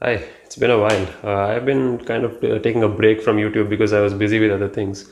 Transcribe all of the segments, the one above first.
Hi, it's been a while. Uh, I've been kind of uh, taking a break from YouTube because I was busy with other things.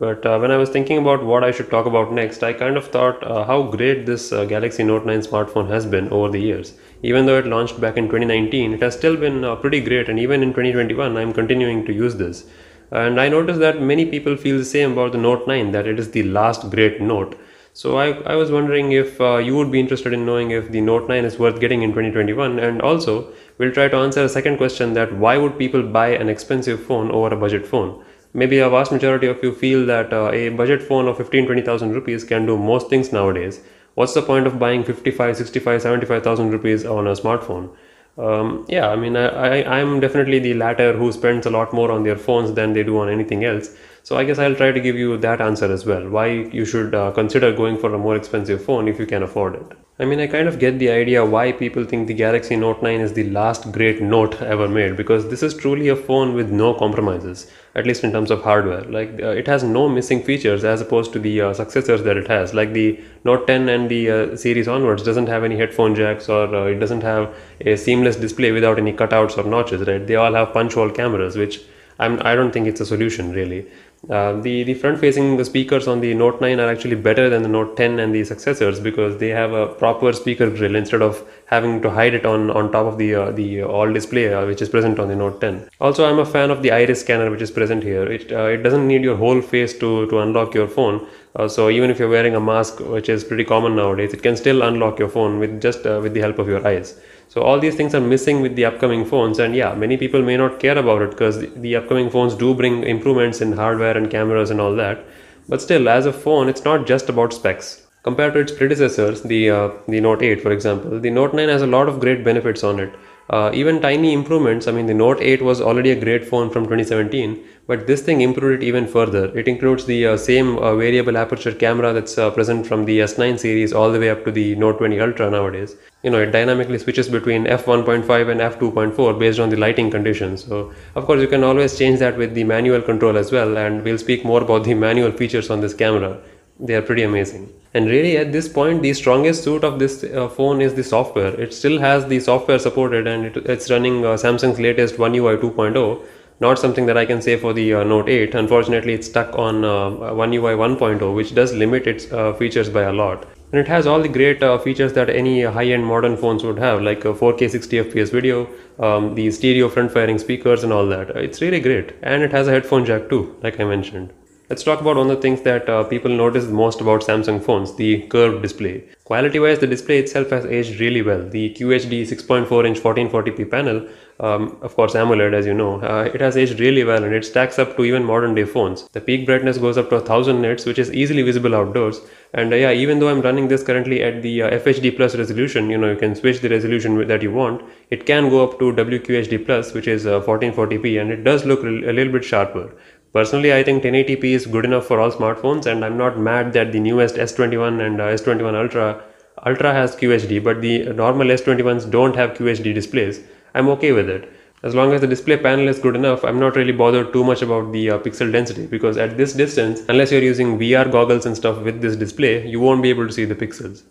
But uh, when I was thinking about what I should talk about next, I kind of thought uh, how great this uh, Galaxy Note 9 smartphone has been over the years. Even though it launched back in 2019, it has still been uh, pretty great, and even in 2021, I'm continuing to use this. And I noticed that many people feel the same about the Note 9 that it is the last great Note. So I, I was wondering if uh, you would be interested in knowing if the Note 9 is worth getting in 2021 and also we'll try to answer a second question that why would people buy an expensive phone over a budget phone? Maybe a vast majority of you feel that uh, a budget phone of 15 20,000 rupees can do most things nowadays. What's the point of buying 55 65 75,000 rupees on a smartphone? Um, yeah, I mean, I, I, I'm definitely the latter who spends a lot more on their phones than they do on anything else. So I guess I'll try to give you that answer as well, why you should uh, consider going for a more expensive phone if you can afford it. I mean, I kind of get the idea why people think the Galaxy Note 9 is the last great Note ever made because this is truly a phone with no compromises, at least in terms of hardware. Like, uh, it has no missing features as opposed to the uh, successors that it has. Like, the Note 10 and the uh, series onwards doesn't have any headphone jacks or uh, it doesn't have a seamless display without any cutouts or notches, right? They all have punch hole cameras, which I'm, I don't think it's a solution really. Uh, the the front facing the speakers on the Note 9 are actually better than the Note 10 and the successors because they have a proper speaker grill instead of having to hide it on on top of the uh, the all display uh, which is present on the Note 10. Also, I'm a fan of the iris scanner which is present here. It uh, it doesn't need your whole face to to unlock your phone. Uh, so even if you're wearing a mask, which is pretty common nowadays, it can still unlock your phone with just with the help of your eyes. So all these things are missing with the upcoming phones and yeah, many people may not care about it because the, the upcoming phones do bring improvements in hardware and cameras and all that. But still, as a phone, it's not just about specs. Compared to its predecessors, the, uh, the Note 8 for example, the Note 9 has a lot of great benefits on it uh, even tiny improvements i mean the note 8 was already a great phone from 2017 but this thing improved it even further it includes the uh, same uh, variable aperture camera that's uh, present from the s9 series all the way up to the note 20 ultra nowadays you know it dynamically switches between f1.5 and f2.4 based on the lighting conditions so of course you can always change that with the manual control as well and we'll speak more about the manual features on this camera they are pretty amazing and really at this point the strongest suit of this uh, phone is the software it still has the software supported and it, it's running uh, samsung's latest one ui 2.0 not something that i can say for the uh, note 8 unfortunately it's stuck on uh, one ui 1.0 which does limit its uh, features by a lot and it has all the great uh, features that any high-end modern phones would have like 4k 60 fps video um, the stereo front firing speakers and all that it's really great and it has a headphone jack too like i mentioned Let's talk about one of the things that uh, people notice most about Samsung phones, the curved display. Quality-wise, the display itself has aged really well. The QHD 6.4-inch 1440p panel, um, of course AMOLED as you know, uh, it has aged really well and it stacks up to even modern-day phones. The peak brightness goes up to 1000 nits, which is easily visible outdoors. And uh, yeah, even though I'm running this currently at the uh, FHD plus resolution, you know, you can switch the resolution that you want. It can go up to WQHD plus, which is 1440p, uh, and it does look a little bit sharper. Personally, I think 1080p is good enough for all smartphones, and I'm not mad that the newest S21 and uh, S21 Ultra Ultra has QHD, but the normal S21s don't have QHD displays. I'm okay with it. As long as the display panel is good enough, I'm not really bothered too much about the uh, pixel density because at this distance, unless you're using VR goggles and stuff with this display, you won't be able to see the pixels.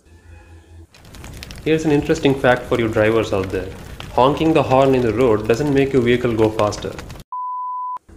Here's an interesting fact for you drivers out there. Honking the horn in the road doesn't make your vehicle go faster.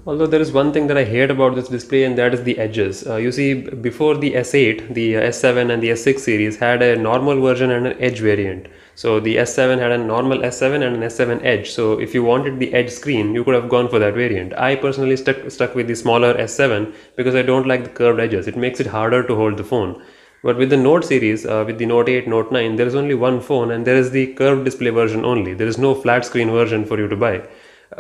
Although there is one thing that I hate about this display and that is the edges. Uh, you see before the S8, the uh, S7 and the S6 series had a normal version and an edge variant. So the S7 had a normal S7 and an S7 Edge. So if you wanted the edge screen, you could have gone for that variant. I personally stuck, stuck with the smaller S7 because I don't like the curved edges. It makes it harder to hold the phone. But with the Note series, uh, with the Note 8, Note 9, there is only one phone and there is the curved display version only. There is no flat screen version for you to buy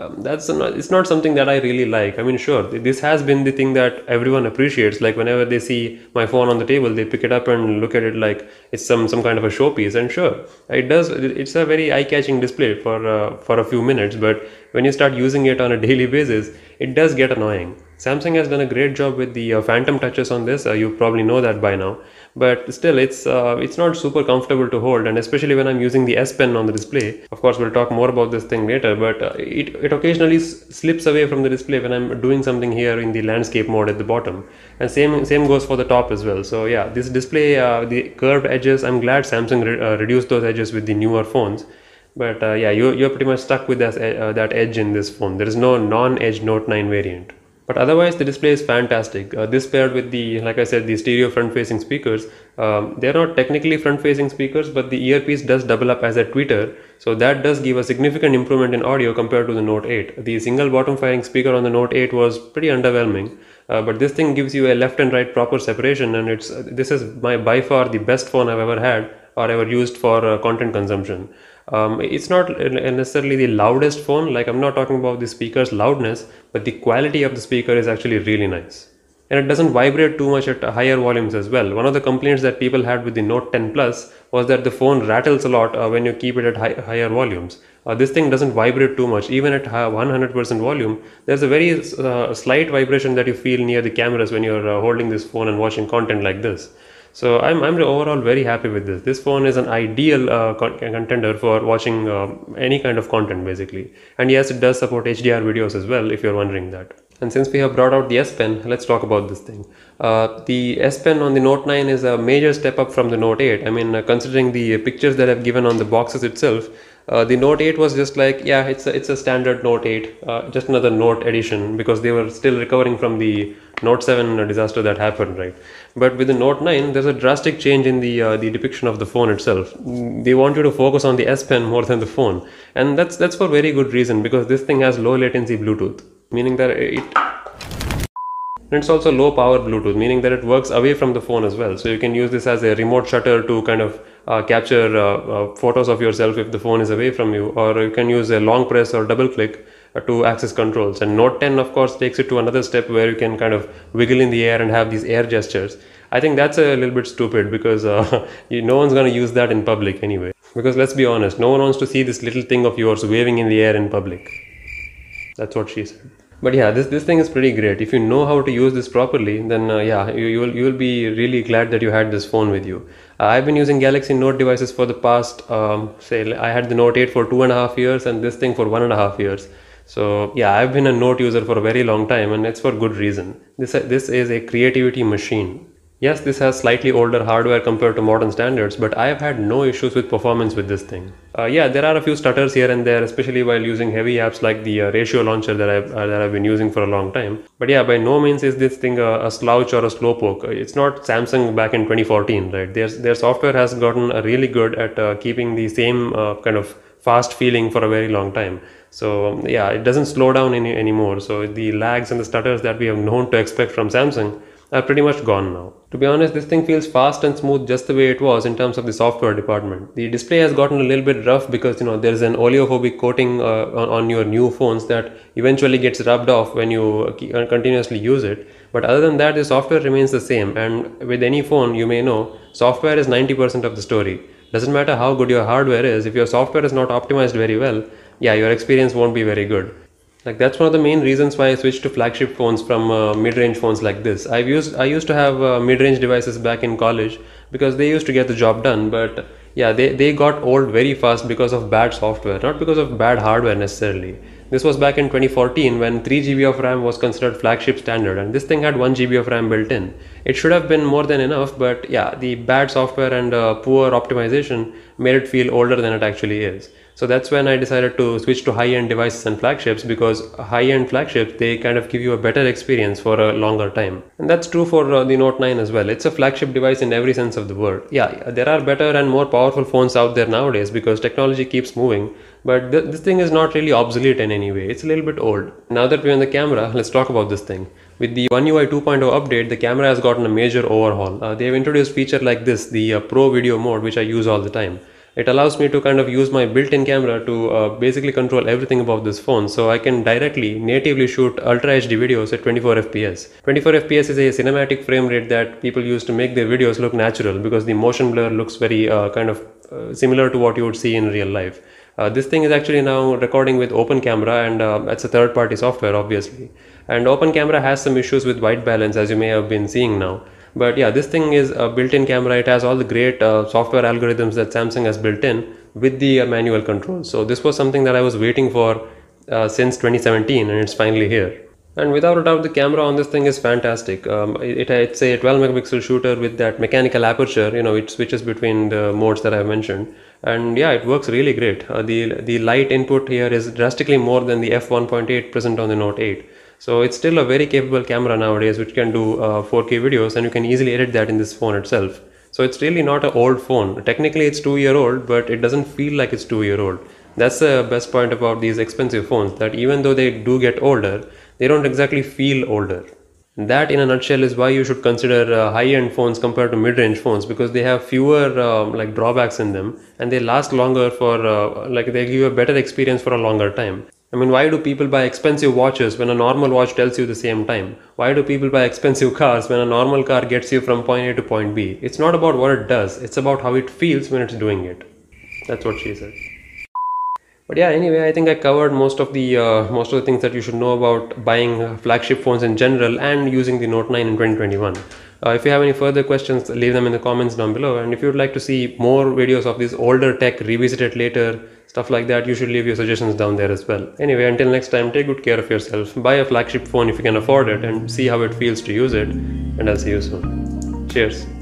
um, that's not, it's not something that I really like. I mean, sure, this has been the thing that everyone appreciates. Like whenever they see my phone on the table, they pick it up and look at it like it's some some kind of a showpiece. And sure, it does. It's a very eye-catching display for uh, for a few minutes. But when you start using it on a daily basis, it does get annoying. Samsung has done a great job with the uh, phantom touches on this. Uh, you probably know that by now, but still, it's uh, it's not super comfortable to hold, and especially when I'm using the S Pen on the display. Of course, we'll talk more about this thing later, but uh, it it occasionally slips away from the display when I'm doing something here in the landscape mode at the bottom, and same same goes for the top as well. So yeah, this display, uh, the curved edges. I'm glad Samsung re uh, reduced those edges with the newer phones but uh, yeah you, you're pretty much stuck with that, uh, that edge in this phone there is no non-edge note 9 variant but otherwise the display is fantastic uh, this paired with the like i said the stereo front facing speakers um, they're not technically front facing speakers but the earpiece does double up as a tweeter so that does give a significant improvement in audio compared to the note 8 the single bottom firing speaker on the note 8 was pretty underwhelming uh, but this thing gives you a left and right proper separation and it's this is my by far the best phone i've ever had or ever used for uh, content consumption um, it's not necessarily the loudest phone like i'm not talking about the speaker's loudness but the quality of the speaker is actually really nice and it doesn't vibrate too much at higher volumes as well one of the complaints that people had with the note 10 plus was that the phone rattles a lot uh, when you keep it at high, higher volumes uh, this thing doesn't vibrate too much even at 100% volume there's a very uh, slight vibration that you feel near the cameras when you're uh, holding this phone and watching content like this so I'm, I'm overall very happy with this. This phone is an ideal uh, con- contender for watching uh, any kind of content basically. And yes, it does support HDR videos as well if you're wondering that. And since we have brought out the S Pen, let's talk about this thing. Uh, the S Pen on the Note 9 is a major step up from the Note 8. I mean, uh, considering the pictures that I've given on the boxes itself, uh, the Note 8 was just like, yeah, it's a, it's a standard Note 8, uh, just another Note edition because they were still recovering from the Note 7 disaster that happened, right? But with the Note 9, there's a drastic change in the uh, the depiction of the phone itself. Mm, they want you to focus on the S Pen more than the phone, and that's that's for very good reason because this thing has low latency Bluetooth, meaning that it and it's also low power Bluetooth, meaning that it works away from the phone as well. So you can use this as a remote shutter to kind of uh, capture uh, uh, photos of yourself if the phone is away from you, or you can use a long press or double click uh, to access controls. And Note 10, of course, takes it to another step where you can kind of wiggle in the air and have these air gestures. I think that's a little bit stupid because uh, you, no one's going to use that in public anyway. Because let's be honest, no one wants to see this little thing of yours waving in the air in public. That's what she said but yeah this this thing is pretty great if you know how to use this properly then uh, yeah you, you will you will be really glad that you had this phone with you uh, i've been using galaxy note devices for the past um, say i had the note 8 for two and a half years and this thing for one and a half years so yeah i've been a note user for a very long time and it's for good reason this uh, this is a creativity machine Yes, this has slightly older hardware compared to modern standards, but I have had no issues with performance with this thing. Uh, yeah, there are a few stutters here and there, especially while using heavy apps like the uh, Ratio Launcher that I've, uh, that I've been using for a long time. But yeah, by no means is this thing a, a slouch or a slowpoke. It's not Samsung back in 2014, right? Their, their software has gotten uh, really good at uh, keeping the same uh, kind of fast feeling for a very long time. So um, yeah, it doesn't slow down any, anymore. So the lags and the stutters that we have known to expect from Samsung are pretty much gone now. To be honest, this thing feels fast and smooth just the way it was in terms of the software department. The display has gotten a little bit rough because you know there's an oleophobic coating uh, on, on, your new phones that eventually gets rubbed off when you uh, uh, continuously use it. But other than that, the software remains the same. And with any phone, you may know software is 90% of the story. Doesn't matter how good your hardware is, if your software is not optimized very well, yeah, your experience won't be very good like that's one of the main reasons why I switched to flagship phones from uh, mid-range phones like this. I've used I used to have uh, mid-range devices back in college because they used to get the job done, but yeah, they, they got old very fast because of bad software, not because of bad hardware necessarily. This was back in 2014 when 3 GB of RAM was considered flagship standard and this thing had 1 GB of RAM built in. It should have been more than enough but yeah, the bad software and uh, poor optimization made it feel older than it actually is. So that's when I decided to switch to high-end devices and flagships because high-end flagships they kind of give you a better experience for a longer time. And that's true for uh, the Note 9 as well. It's a flagship device in every sense of the word. Yeah, there are better and more powerful phones out there nowadays because technology keeps moving. But th this thing is not really obsolete in any way. It's a little bit old. Now that we're in the camera, let's talk about this thing. With the One UI 2.0 update, the camera has gotten a major overhaul. Uh, they have introduced feature like this, the uh, Pro Video mode, which I use all the time it allows me to kind of use my built-in camera to uh, basically control everything about this phone so I can directly natively shoot ultra HD videos at 24 FPS. 24 FPS is a cinematic frame rate that people use to make their videos look natural because the motion blur looks very uh, kind of uh, similar to what you would see in real life. Uh, this thing is actually now recording with open camera and uh, it's a third party software obviously and open camera has some issues with white balance as you may have been seeing now but yeah this thing is a built-in camera it has all the great uh, software algorithms that samsung has built in with the uh, manual control so this was something that i was waiting for uh, since 2017 and it's finally here and without a doubt the camera on this thing is fantastic um, it, it's a 12 megapixel shooter with that mechanical aperture you know it switches between the modes that i've mentioned and yeah it works really great uh, the the light input here is drastically more than the f1.8 present on the note 8 so it's still a very capable camera nowadays which can do uh, 4K videos and you can easily edit that in this phone itself. So it's really not an old phone. Technically it's 2 year old but it doesn't feel like it's 2 year old. That's the best point about these expensive phones that even though they do get older, they don't exactly feel older. That in a nutshell is why you should consider uh, high-end phones compared to mid-range phones because they have fewer uh, like drawbacks in them and they last longer for uh, like they give you a better experience for a longer time. I mean, why do people buy expensive watches when a normal watch tells you the same time? Why do people buy expensive cars when a normal car gets you from point A to point B? It's not about what it does, it's about how it feels when it's doing it. That's what she said. But yeah, anyway, I think I covered most of the uh, most of the things that you should know about buying uh, flagship phones in general and using the Note 9 in 2021. Uh, if you have any further questions, leave them in the comments down below. And if you'd like to see more videos of this older tech revisited later, stuff like that you should leave your suggestions down there as well anyway until next time take good care of yourself buy a flagship phone if you can afford it and see how it feels to use it and i'll see you soon cheers